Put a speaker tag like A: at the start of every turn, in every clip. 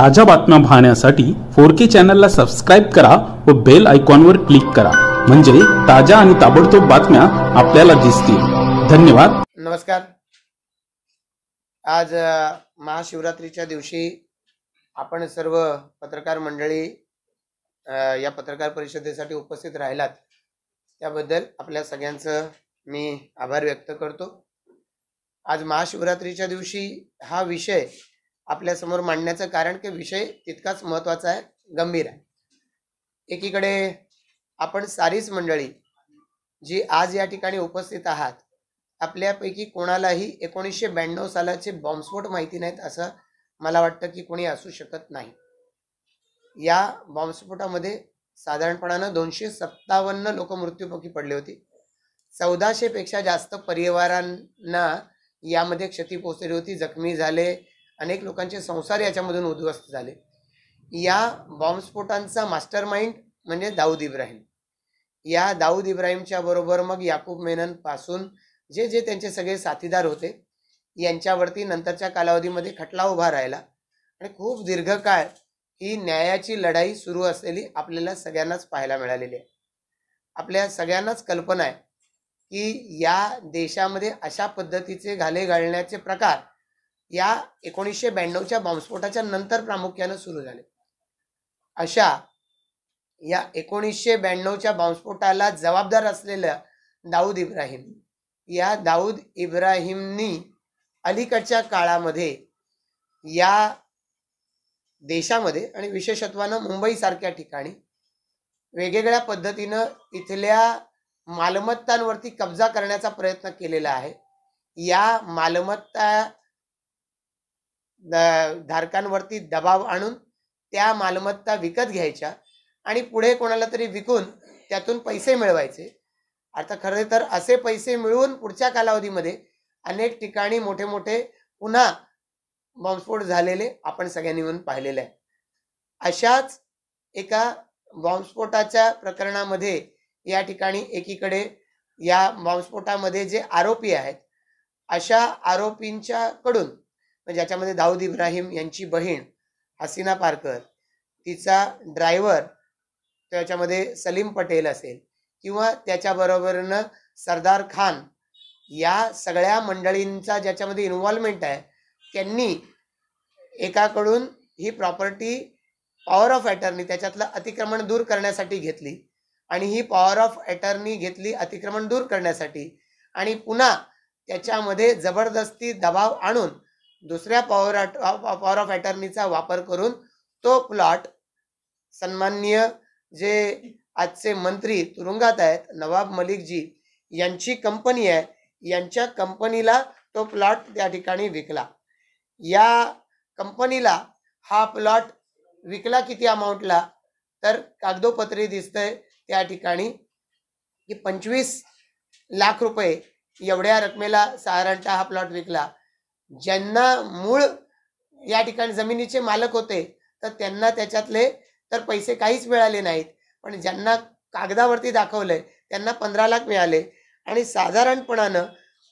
A: ताज्या बातम्या पाहण्यासाठी फोर के चॅनलला सबस्क्राईब करा व बेल आयकॉनवर क्लिक करा म्हणजे ताज्या आणि ताबडतोब बातम्या आपल्याला दिसतील धन्यवाद नमस्कार आज महाशिवरात्रीच्या दिवशी आपण सर्व पत्रकार मंडळी या पत्रकार परिषदेसाठी उपस्थित राहिलात त्याबद्दल आपल्या सगळ्यांचं मी आभार व्यक्त करतो आज महाशिवरात्रीच्या दिवशी हा विषय आपल्यासमोर मांडण्याचं कारण की विषय तितकाच महत्त्वाचा आहे गंभीर आहे एकीकडे आपण सारीच मंडळी जी आज या ठिकाणी उपस्थित आहात आपल्यापैकी कोणालाही एकोणीसशे ब्याण्णव सालाचे बॉम्बस्फोट माहिती नाहीत असं मला वाटतं की कोणी असू शकत नाही या बॉम्बस्फोटामध्ये साधारणपणानं दोनशे सत्तावन्न लोक मृत्यूपकी होते होती चौदाशेपेक्षा जास्त परिवारांना यामध्ये क्षती पोहोचली होती जखमी झाले अनेक लोकांचे संसार याच्यामधून उद्ध्वस्त झाले या बॉम्बस्फोटांचा मास्टर माइंड म्हणजे दाऊद इब्राहिम या दाऊद इब्राहिमच्या बरोबर मग याकूब मेनन पासून जे जे त्यांचे सगळे साथीदार होते यांच्यावरती नंतरच्या कालावधीमध्ये खटला उभा राहिला आणि खूप दीर्घकाळ ही न्यायाची लढाई सुरू असलेली आपल्याला सगळ्यांनाच पाहायला मिळालेली आहे आपल्या सगळ्यांनाच कल्पना आहे की या देशामध्ये अशा पद्धतीचे घाले घालण्याचे प्रकार या एकोणीसशे ब्याण्णवच्या बॉम्बस्फोटाच्या नंतर प्रामुख्यानं सुरू झाले अशा या एकोणीसशे ब्याण्णवच्या बॉम्बस्फोटाला जबाबदार असलेल्या दाऊद इब्राहिम या दाऊद इब्राहिमनी अलीकडच्या काळामध्ये या देशामध्ये आणि विशेषत्वानं मुंबईसारख्या ठिकाणी वेगवेगळ्या पद्धतीनं इथल्या मालमत्तांवरती कब्जा करण्याचा प्रयत्न केलेला आहे या मालमत्ता धारकांवरती दबाव आणून त्या मालमत्ता विकत घ्यायच्या आणि पुढे कोणाला तरी विकून त्यातून पैसे मिळवायचे आता खरे तर असे पैसे मिळवून पुढच्या कालावधीमध्ये अनेक ठिकाणी मोठे मोठे पुन्हा बॉम्बस्फोट झालेले आपण सगळ्यांनी म्हणून पाहिलेले आहे अशाच एका बॉम्बस्फोटाच्या प्रकरणामध्ये या ठिकाणी एकीकडे या बॉम्बस्फोटामध्ये जे आरोपी आहेत अशा आरोपींच्याकडून ज्याच्यामध्ये दाऊद इब्राहिम यांची बहीण हसीना पारकर तिचा ड्रायव्हर त्याच्यामध्ये सलीम पटेल असेल किंवा त्याच्याबरोबरनं सरदार खान या सगळ्या मंडळींचा ज्याच्यामध्ये इन्व्हॉल्वमेंट आहे त्यांनी एकाकडून ही प्रॉपर्टी पॉवर ऑफ अटर्नी त्याच्यातलं अतिक्रमण दूर करण्यासाठी घेतली आणि ही पॉवर ऑफ अटर्नी घेतली अतिक्रमण दूर करण्यासाठी आणि पुन्हा त्याच्यामध्ये जबरदस्ती दबाव आणून दुसऱ्या पॉवर पॉवर ऑफ अटर्नीचा वापर करून तो प्लॉट सन्माननीय जे आजचे मंत्री तुरुंगात आहेत नवाब मलिकजी यांची कंपनी आहे यांच्या कंपनीला तो प्लॉट त्या ठिकाणी विकला या कंपनीला हा प्लॉट विकला किती अमाऊंटला तर कागदोपत्री दिसतंय त्या ठिकाणी की पंचवीस लाख रुपये एवढ्या रकमेला साधारणतः हा प्लॉट विकला ज्यांना मूळ या ठिकाणी जमिनीचे मालक होते तर त्यांना त्याच्यातले तर पैसे काहीच मिळाले नाहीत पण ज्यांना कागदावरती दाखवलं आहे त्यांना पंधरा लाख मिळाले आणि साधारणपणानं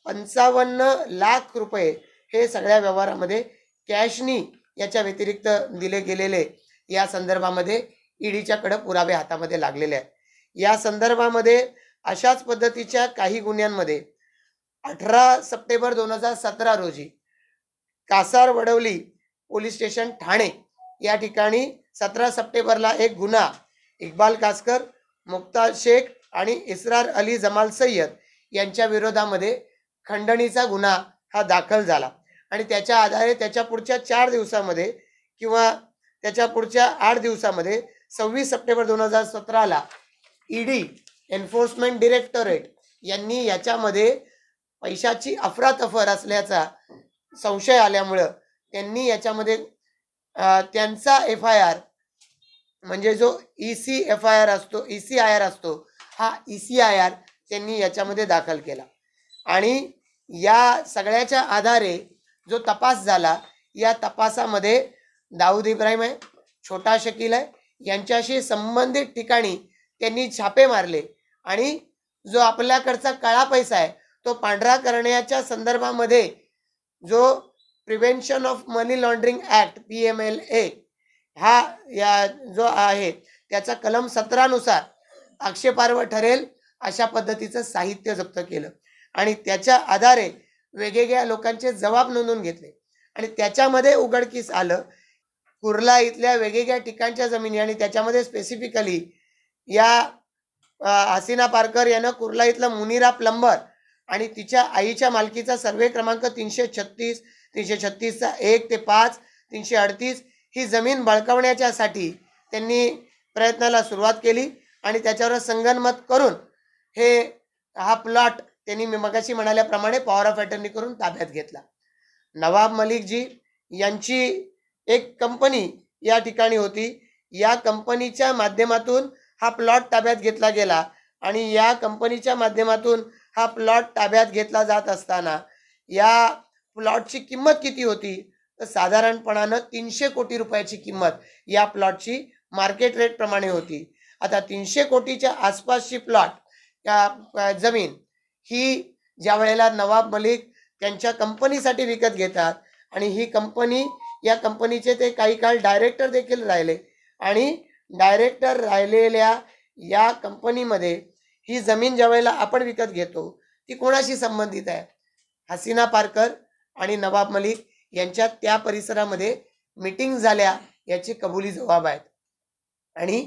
A: पंचावन्न लाख रुपये हे सगळ्या व्यवहारामध्ये कॅशनी याच्या व्यतिरिक्त दिले गेलेले या संदर्भामध्ये ईडीच्याकडं पुरावे हातामध्ये लागलेले आहेत या संदर्भामध्ये अशाच पद्धतीच्या काही गुन्ह्यांमध्ये अठरा सप्टेंबर दोन हजार सतरा रोजी कासार वडवली पोलीस स्टेशन ठाणे या ठिकाणी सतरा सप्टेंबरला एक गुन्हा इक्बाल कासकर मुक्ता शेख आणि इसरार अली जमाल सय्यद यांच्या विरोधामध्ये खंडणीचा गुन्हा हा दाखल झाला आणि त्याच्या आधारे त्याच्या पुढच्या चार दिवसामध्ये किंवा त्याच्या पुढच्या आठ दिवसामध्ये सव्वीस सप्टेंबर दोन हजार सतराला ई डी एन्फोर्समेंट डिरेक्टोरेट यांनी याच्यामध्ये पैशाची अफरातफर असल्याचा संशय आल्यामुळं त्यांनी याच्यामध्ये त्यांचा एफ आय आर म्हणजे जो E C F I R असतो ई सी आय आर असतो हा ई सी आय आर त्यांनी याच्यामध्ये दाखल केला आणि या सगळ्याच्या आधारे जो तपास झाला या तपासामध्ये दाऊद इब्राहिम आहे छोटा शकील आहे यांच्याशी संबंधित ठिकाणी त्यांनी छापे मारले आणि जो आपल्याकडचा काळा पैसा आहे तो पांढरा करण्याच्या संदर्भामध्ये जो Prevention of Money Laundering Act P M L A हा या जो आहे त्याचा कलम सतरानुसार आक्षेपार्व ठरेल अशा पद्धतीचं साहित्य जप्त केलं आणि त्याच्या आधारे वेगवेगळ्या लोकांचे जबाब नोंदून घेतले आणि त्याच्यामध्ये उघडकीस आलं कुर्ला इथल्या वेगवेगळ्या ठिकाणच्या जमिनी आणि त्याच्यामध्ये स्पेसिफिकली या हसीना पारकर यानं कुर्ला इथलं मुनिरा प्लंबर आणि तिच्या आईच्या मालकीचा सर्वे क्रमांक तीनशे छत्तीस तीनशे छत्तीसचा एक ते पाच तीनशे अडतीस ही जमीन बळकवण्याच्यासाठी त्यांनी प्रयत्नाला सुरुवात केली आणि त्याच्यावर संगनमत करून हे हा प्लॉट त्यांनी मी मगाशी म्हणाल्याप्रमाणे पॉवर ऑफ अटर्नी करून ताब्यात घेतला नवाब मलिकजी यांची एक कंपनी या ठिकाणी होती या कंपनीच्या माध्यमातून हा प्लॉट ताब्यात घेतला गेला आणि या कंपनीच्या माध्यमातून हा प्लॉट ताब्यात घेतला जात असताना या प्लॉटची किंमत किती होती तर साधारणपणानं तीनशे कोटी रुपयाची किंमत या प्लॉटची मार्केट रेट प्रमाणे होती आता तीनशे कोटीच्या आसपासची प्लॉट जमीन ही ज्या वेळेला नवाब मलिक त्यांच्या कंपनीसाठी विकत घेतात आणि ही कंपनी या कंपनीचे ते काही काळ डायरेक्टर देखील राहिले आणि डायरेक्टर राहिलेल्या या कंपनीमध्ये ही जमीन ज्यावेळेला आपण विकत घेतो ती कोणाशी संबंधित आहे हसीना पारकर आणि नवाब मलिक यांच्या त्या परिसरामध्ये मिटिंग झाल्या याची कबुली जबाब आहेत आणि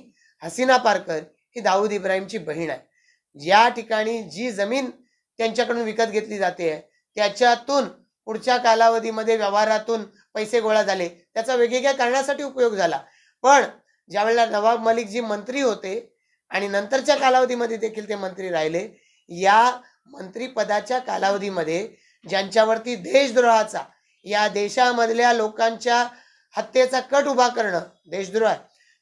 A: हसीना पारकर ही दाऊद इब्राहिमची बहीण आहे या ठिकाणी जी जमीन त्यांच्याकडून विकत घेतली जाते त्याच्यातून पुढच्या कालावधीमध्ये व्यवहारातून पैसे गोळा झाले त्याचा वेगवेगळ्या कारणासाठी उपयोग झाला पण ज्यावेळेला नवाब मलिक जी मंत्री होते आणि नंतरच्या कालावधीमध्ये देखील ते मंत्री राहिले या मंत्रीपदाच्या कालावधीमध्ये ज्यांच्यावरती देशद्रोहाचा या देशामधल्या लोकांच्या हत्येचा कट उभा करणं देशद्रोह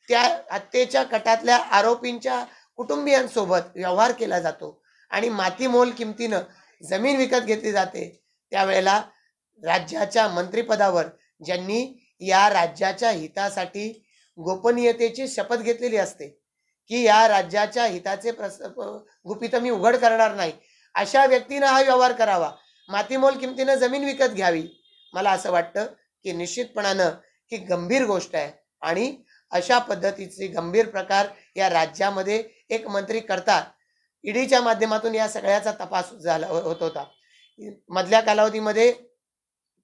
A: त्या हत्येच्या कटातल्या आरोपींच्या कुटुंबियांसोबत व्यवहार केला जातो आणि मातीमोल किमतीनं जमीन विकत घेतली जाते त्यावेळेला राज्याच्या मंत्रीपदावर ज्यांनी या राज्याच्या हितासाठी गोपनीयतेची शपथ घेतलेली असते की या राज्याच्या हिताचे प्रस गुपित मी उघड करणार नाही अशा व्यक्तीनं हा व्यवहार करावा मातीमोल किमतीनं जमीन विकत घ्यावी मला असं वाटतं की निश्चितपणानं ही गंभीर गोष्ट आहे आणि अशा पद्धतीचे गंभीर प्रकार या राज्यामध्ये एक मंत्री करतात ईडीच्या माध्यमातून या सगळ्याचा तपास झाला हो-, होत होता मधल्या कालावधीमध्ये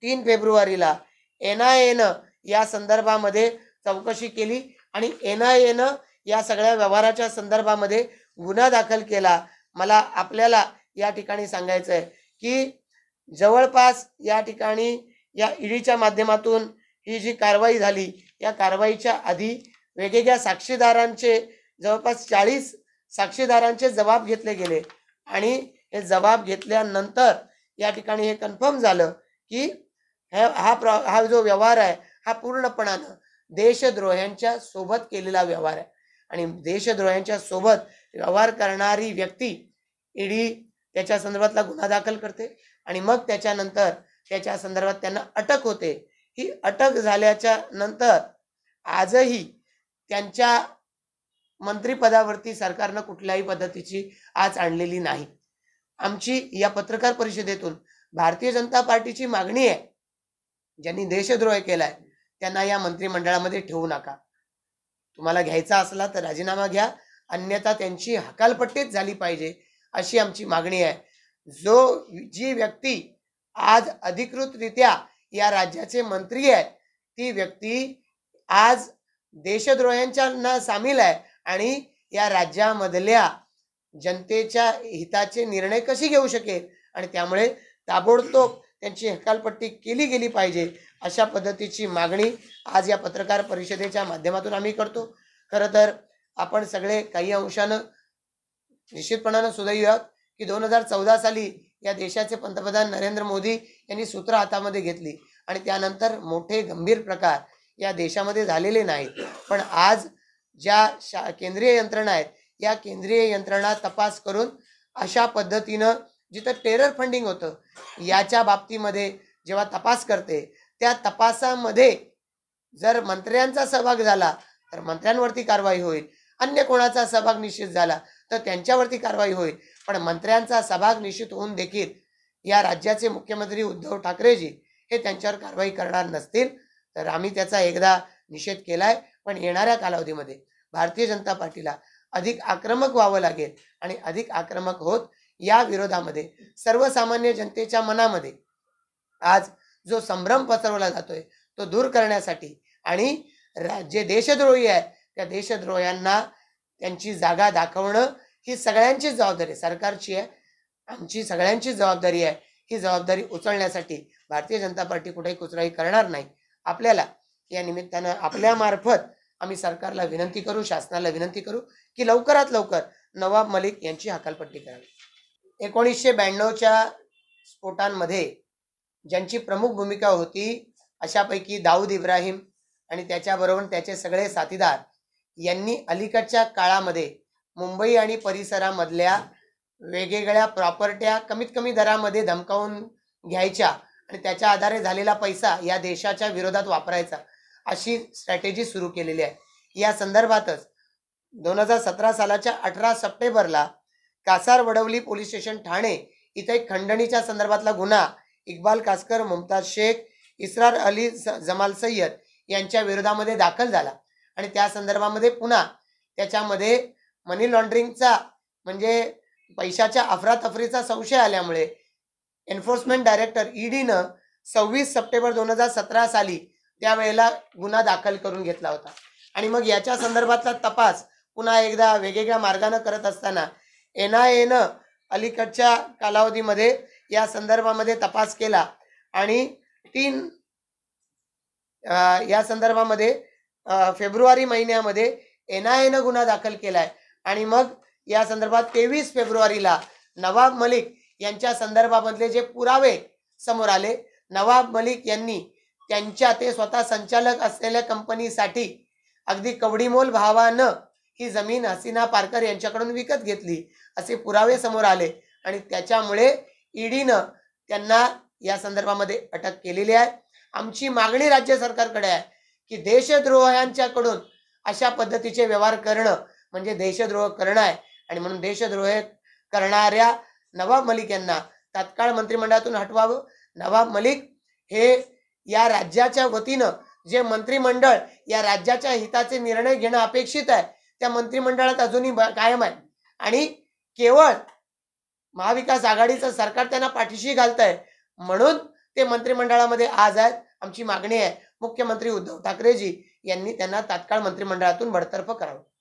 A: तीन फेब्रुवारीला एन आय एनं या संदर्भामध्ये चौकशी केली आणि एन आय एनं या सगळ्या व्यवहाराच्या संदर्भामध्ये गुन्हा दाखल केला मला आपल्याला या ठिकाणी सांगायचं आहे की जवळपास या ठिकाणी या ईडीच्या माध्यमातून ही जी कारवाई झाली या कारवाईच्या आधी वेगवेगळ्या साक्षीदारांचे जवळपास चाळीस साक्षीदारांचे जबाब घेतले गेले आणि हे जबाब घेतल्यानंतर या ठिकाणी हे कन्फर्म झालं की हा प्र हा जो व्यवहार आहे हा पूर्णपणानं देशद्रोह्यांच्या सोबत केलेला व्यवहार आहे आणि देशद्रोह्यांच्या सोबत व्यवहार करणारी व्यक्ती ईडी त्याच्या संदर्भातला गुन्हा दाखल करते आणि मग त्याच्यानंतर त्याच्या संदर्भात त्यांना अटक होते ही अटक झाल्याच्या नंतर आजही त्यांच्या मंत्रिपदावरती सरकारनं कुठल्याही पद्धतीची आज आणलेली नाही आमची या पत्रकार परिषदेतून भारतीय जनता पार्टीची मागणी आहे ज्यांनी देशद्रोह केलाय त्यांना या मंत्रिमंडळामध्ये ठेवू नका तुम्हाला घ्यायचा असला तर राजीनामा घ्या अन्यथा त्यांची हकालपट्टीच झाली पाहिजे अशी आमची मागणी आहे जो जी व्यक्ती आज अधिकृतरित्या या राज्याचे मंत्री आहेत ती व्यक्ती आज देशद्रोह्यांच्या न सामील आहे आणि या राज्यामधल्या जनतेच्या हिताचे निर्णय कशी घेऊ शकेल आणि त्यामुळे ताबडतोब त्यांची हकालपट्टी केली गेली पाहिजे अशा पद्धतीची मागणी आज या पत्रकार परिषदेच्या माध्यमातून आम्ही करतो खरं तर आपण सगळे काही अंशानं निश्चितपणानं सुदैव आहोत की दोन हजार चौदा साली या देशाचे पंतप्रधान नरेंद्र मोदी यांनी सूत्र हातामध्ये घेतली आणि त्यानंतर मोठे गंभीर प्रकार या देशामध्ये झालेले नाहीत पण आज ज्या शा केंद्रीय यंत्रणा आहेत या केंद्रीय यंत्रणा तपास करून अशा पद्धतीनं जिथं टेरर फंडिंग होतं याच्या बाबतीमध्ये जेव्हा तपास करते त्या तपासामध्ये जर मंत्र्यांचा सहभाग झाला तर मंत्र्यांवरती कारवाई होईल अन्य कोणाचा सहभाग निश्चित झाला तर त्यांच्यावरती कारवाई होईल पण मंत्र्यांचा सहभाग निश्चित होऊन देखील या राज्याचे मुख्यमंत्री उद्धव ठाकरेजी हे त्यांच्यावर कारवाई करणार नसतील तर आम्ही त्याचा एकदा निषेध केला आहे पण येणाऱ्या कालावधीमध्ये भारतीय जनता पार्टीला अधिक आक्रमक व्हावं लागेल आणि अधिक आक्रमक होत या विरोधामध्ये सर्वसामान्य जनतेच्या मनामध्ये आज जो संभ्रम पसरवला जातोय तो दूर करण्यासाठी आणि जे देशद्रोही आहे त्या देशद्रोह्यांना त्यांची जागा दाखवणं ही सगळ्यांची जबाबदारी सरकारची आहे आमची सगळ्यांची जबाबदारी आहे ही जबाबदारी उचलण्यासाठी भारतीय जनता पार्टी कुठेही कुचराई करणार नाही आपल्याला या निमित्तानं आपल्यामार्फत आम्ही सरकारला विनंती करू शासनाला विनंती करू की लवकरात लवकर नवाब मलिक यांची हकालपट्टी करावी एकोणीसशे ब्याण्णवच्या स्फोटांमध्ये ज्यांची प्रमुख भूमिका होती अशापैकी दाऊद इब्राहिम आणि त्याच्याबरोबर त्याचे सगळे साथीदार यांनी अलीकडच्या काळामध्ये मुंबई आणि परिसरामधल्या वेगवेगळ्या प्रॉपर्ट्या कमीत कमी दरामध्ये धमकावून घ्यायच्या आणि त्याच्या आधारे झालेला पैसा या देशाच्या विरोधात वापरायचा अशी स्ट्रॅटेजी सुरू केलेली आहे या संदर्भातच दोन हजार सतरा सालाच्या अठरा सप्टेंबरला कासार वडवली पोलीस स्टेशन ठाणे इथे एक खंडणीच्या संदर्भातला गुन्हा इकबाल कासकर मुमताज शेख इसरार अली जमाल सय्यद यांच्या विरोधामध्ये दाखल झाला आणि त्या संदर्भामध्ये पुन्हा त्याच्यामध्ये मनी लॉन्ड्रिंगचा म्हणजे पैशाच्या अफरातफरीचा संशय आल्यामुळे एन्फोर्समेंट डायरेक्टर ईडीनं सव्वीस सप्टेंबर दोन हजार सतरा साली त्यावेळेला गुन्हा दाखल करून घेतला होता आणि मग याच्या संदर्भातला तपास पुन्हा एकदा वेगवेगळ्या मार्गानं करत असताना एन आय एनं अलीकडच्या कालावधीमध्ये या संदर्भामध्ये तपास केला आणि तीन या संदर्भामध्ये फेब्रुवारी महिन्यामध्ये एन आय एनं गुन्हा दाखल केलाय आणि मग या संदर्भात तेवीस फेब्रुवारीला नवाब मलिक यांच्या संदर्भामधले जे पुरावे समोर आले नवाब मलिक यांनी त्यांच्या ते स्वतः संचालक असलेल्या कंपनीसाठी अगदी कवडीमोल भावानं ही जमीन हसीना पारकर यांच्याकडून विकत घेतली असे पुरावे समोर आले आणि त्याच्यामुळे ईडीनं त्यांना या संदर्भामध्ये अटक केलेली आहे आमची मागणी राज्य सरकारकडे आहे की देशद्रोह्यांच्याकडून अशा पद्धतीचे व्यवहार करणं म्हणजे देशद्रोह करणं आहे आणि म्हणून देशद्रोह करणाऱ्या नवाब मलिक यांना तात्काळ मंत्रिमंडळातून हटवावं नवाब मलिक हे या राज्याच्या वतीनं जे मंत्रिमंडळ या राज्याच्या हिताचे निर्णय घेणं अपेक्षित आहे त्या मंत्रिमंडळात अजूनही कायम आहे आणि केवळ महाविकास आघाडीचं सरकार त्यांना पाठीशी घालत आहे म्हणून ते मंत्रिमंडळामध्ये आज आहेत आमची मागणी आहे मुख्यमंत्री उद्धव ठाकरेजी यांनी त्यांना तात्काळ मंत्रिमंडळातून बडतर्फ करावं